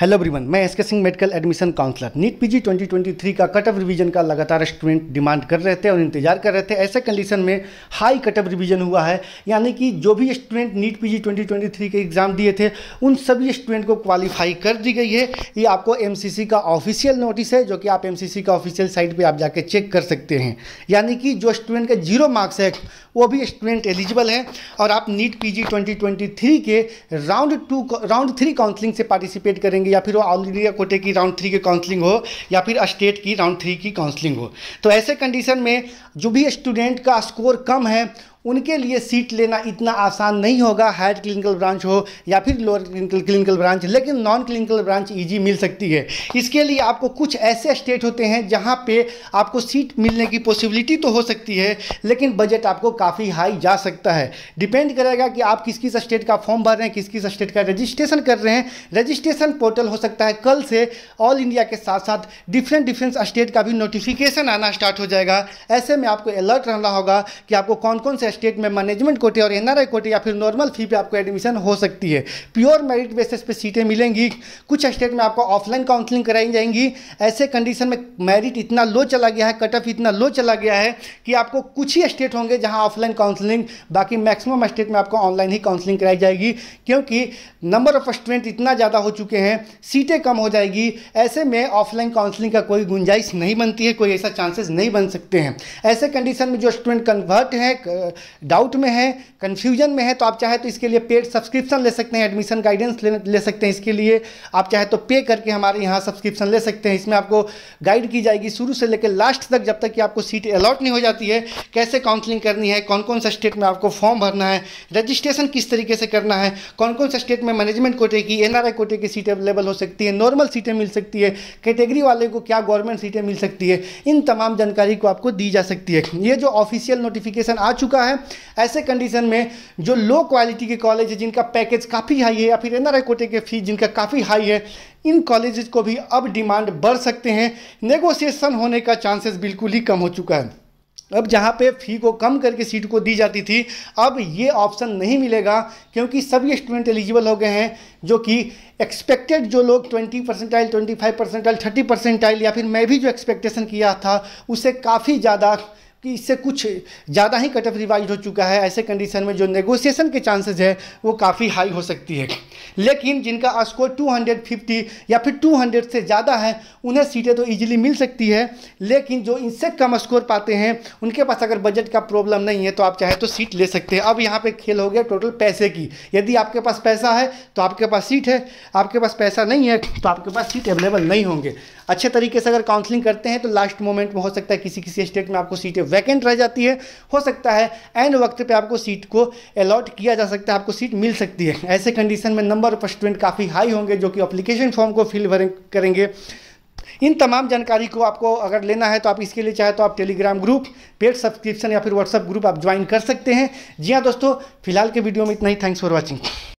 hello everyone मैं S K Singh medical admission counsellor NEET PG 2023 का cut off revision का लगातार स्टूडेंट डिमांड कर रहे थे और इंतजार कर रहे थे ऐसे कंडीशन में हाई कट ऑफ रिवीजन हुआ है यानी कि जो भी स्टूडेंट नीट पीजी 2023 के एग्ज़ाम दिए थे उन सभी स्टूडेंट को क्वालिफाई कर दी गई है ये आपको एम का ऑफिशियल नोटिस है जो कि आप एम का ऑफिशियल साइट पर आप जाके चेक कर सकते हैं यानी कि जो स्टूडेंट का जीरो मार्क्स है वो भी स्टूडेंट एलिजिबल है और आप नीट पी जी के round two round three counselling से पार्टिसिपेट करेंगे करेंगे या फिर वो ऑल इंडिया कोटे की राउंड थ्री की काउंसलिंग हो या फिर स्टेट की राउंड थ्री की काउंसलिंग हो तो ऐसे कंडीशन में जो भी स्टूडेंट का स्कोर कम है उनके लिए सीट लेना इतना आसान नहीं होगा हायर क्लिनिकल ब्रांच हो या फिर लोअर क्लिनिकल ब्रांच लेकिन नॉन क्लिनिकल ब्रांच ईजी मिल सकती है इसके लिए आपको कुछ ऐसे स्टेट होते हैं जहाँ पे आपको सीट मिलने की पॉसिबिलिटी तो हो सकती है लेकिन बजट आपको काफ़ी हाई जा सकता है डिपेंड करेगा कि आप किस किस स्टेट का फॉर्म भर रहे हैं किस किस स्टेट का रजिस्ट्रेशन कर रहे हैं रजिस्ट्रेशन पोर्टल हो सकता है कल से ऑल इंडिया के साथ साथ डिफरेंट डिफरेंट स्टेट का भी नोटिफिकेशन आना स्टार्ट हो जाएगा ऐसे में आपको अलर्ट रहना होगा कि आपको कौन कौन से स्टेट में मैनेजमेंट कोटे और एन कोटे या फिर नॉर्मल फी पे आपको एडमिशन हो सकती है प्योर मेरिट बेसिस पे सीटें मिलेंगी कुछ स्टेट में आपको ऑफलाइन काउंसलिंग कराई जाएंगी ऐसे कंडीशन में मेरिट इतना लो चला गया है कट ऑफ इतना लो चला गया है कि आपको कुछ ही स्टेट होंगे जहाँ ऑफलाइन काउंसलिंग बाकी मैक्सिमम स्टेट में आपको ऑनलाइन ही काउंसलिंग कराई जाएगी क्योंकि नंबर ऑफ स्टूडेंट इतना ज़्यादा हो चुके हैं सीटें कम हो जाएगी ऐसे में ऑफलाइन काउंसलिंग का कोई गुंजाइश नहीं बनती है कोई ऐसा चांसेस नहीं बन सकते हैं ऐसे कंडीशन में जो स्टूडेंट कन्वर्ट हैं डाउट में है कन्फ्यूजन में है तो आप चाहे तो इसके लिए पेड सब्सक्रिप्शन ले सकते हैं एडमिशन गाइडेंस ले, ले सकते हैं इसके लिए आप चाहे तो पे करके हमारे यहाँ सब्सक्रिप्शन ले सकते हैं इसमें आपको गाइड की जाएगी शुरू से लेकर लास्ट तक जब तक कि आपको सीट अलॉट नहीं हो जाती है कैसे काउंसलिंग करनी है कौन कौन सा स्टेट में आपको फॉर्म भरना है रजिस्ट्रेशन किस तरीके से करना है कौन कौन सा स्टेट में मैनेजमेंट कोटे की एनआरआई कोटे की सीटें अवेलेबल हो सकती है नॉर्मल सीटें मिल सकती है कैटेगरी वाले को क्या गवर्नमेंट सीटें मिल सकती है इन तमाम जानकारी को आपको दी जा सकती है ये जो ऑफिशियल नोटिफिकेशन आ चुका है है ऐसे कंडीशन में जो लो क्वालिटी के कॉलेज है जिनका पैकेज काफ़ी हाई है या फिर एन कोटे के फीस जिनका काफ़ी हाई है इन कॉलेजेस को भी अब डिमांड बढ़ सकते हैं नेगोशिएशन होने का चांसेस बिल्कुल ही कम हो चुका है अब जहाँ पे फ़ी को कम करके सीट को दी जाती थी अब ये ऑप्शन नहीं मिलेगा क्योंकि सभी स्टूडेंट एलिजिबल हो गए हैं जो कि एक्सपेक्टेड जो लोग 20 परसेंटाइल 25 परसेंटाइल 30 परसेंटाइल या फिर मैं भी जो एक्सपेक्टेशन किया था उससे काफ़ी ज़्यादा कि इससे कुछ ज़्यादा ही कट ऑफ रिवाइज हो चुका है ऐसे कंडीशन में जो नेगोशिएशन के चांसेस है वो काफ़ी हाई हो सकती है लेकिन जिनका स्कोर 250 या फिर 200 से ज़्यादा है उन्हें सीटें तो ईजिली मिल सकती है लेकिन जो इनसे कम स्कोर पाते हैं उनके पास अगर बजट का प्रॉब्लम नहीं है तो आप चाहे तो सीट ले सकते हैं अब यहाँ पर खेल हो गया टोटल पैसे की यदि आपके पास पैसा है तो आपके पास सीट है आपके पास पैसा नहीं है तो आपके पास सीट अवेलेबल नहीं होंगे अच्छे तरीके से अगर काउंसलिंग करते हैं तो लास्ट मोमेंट में हो सकता है किसी किसी स्टेट में आपको सीटें वैकेंट रह जाती है हो सकता है एंड वक्त पर आपको सीट को अलॉट किया जा सकता है आपको सीट मिल सकती है ऐसे कंडीशन में नंबर नंबर ऑफ स्टूडेंट काफ़ी हाई होंगे जो कि अप्लीकेशन फॉर्म को फिल करेंगे इन तमाम जानकारी को आपको अगर लेना है तो आप इसके लिए चाहे तो आप टेलीग्राम ग्रुप पेड सब्सक्रिप्शन या फिर व्हाट्सअप ग्रुप आप ज्वाइन कर सकते हैं जी हाँ दोस्तों फिलहाल के वीडियो में इतना ही थैंक्स फॉर वॉचिंग